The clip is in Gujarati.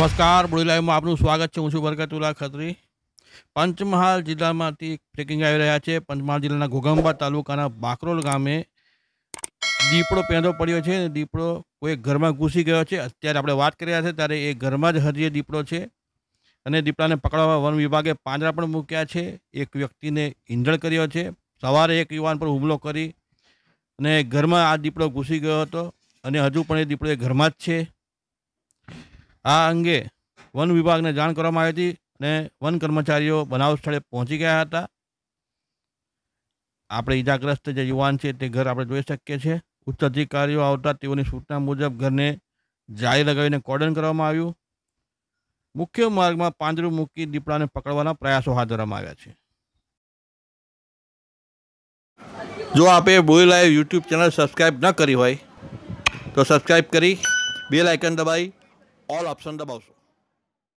નમસ્કાર બોડી લાઈવમાં આપનું સ્વાગત છે હું છું બરકતુલ્લા ખત્રી પંચમહાલ જિલ્લામાંથી ટ્રેકિંગ આવી રહ્યા છે પંચમહાલ જિલ્લાના ઘોઘંબા તાલુકાના બાકરોલ ગામે દીપડો પેંદો પડ્યો છે દીપડો કોઈ ઘરમાં ઘૂસી ગયો છે અત્યારે આપણે વાત કરી રહ્યા છે ત્યારે એ ઘરમાં જ હજી દીપડો છે અને દીપડાને પકડવા વન વિભાગે પાંજરા પણ મૂક્યા છે એક વ્યક્તિને ઈંધળ કર્યો છે સવારે એક યુવાન પર હુમલો કરી અને ઘરમાં આ દીપડો ઘૂસી ગયો હતો અને હજુ પણ એ દીપડો એ ઘરમાં જ છે આ અંગે વન વિભાગને જાણ કરવામાં આવી હતી અને વન કર્મચારીઓ બનાવ સ્થળે પહોંચી ગયા હતા આપણે ઇજાગ્રસ્ત જે યુવાન છે તે ઘર આપણે જોઈ શકીએ છીએ ઉચ્ચ અધિકારીઓ આવતા તેઓની સૂચના મુજબ ઘરને જાળી લગાવીને કોર્ડન કરવામાં આવ્યું મુખ્ય માર્ગમાં પાંજરું મૂકી દીપડાને પકડવાના પ્રયાસો હાથ ધરવામાં આવ્યા છે જો આપે બોઈ લાઈવ યુટ્યુબ ચેનલ સબસ્ક્રાઈબ ન કરી હોય તો સબસ્ક્રાઈબ કરી બે લાઇકન દબાવી ઓલ ઓપ્શન દબાવશો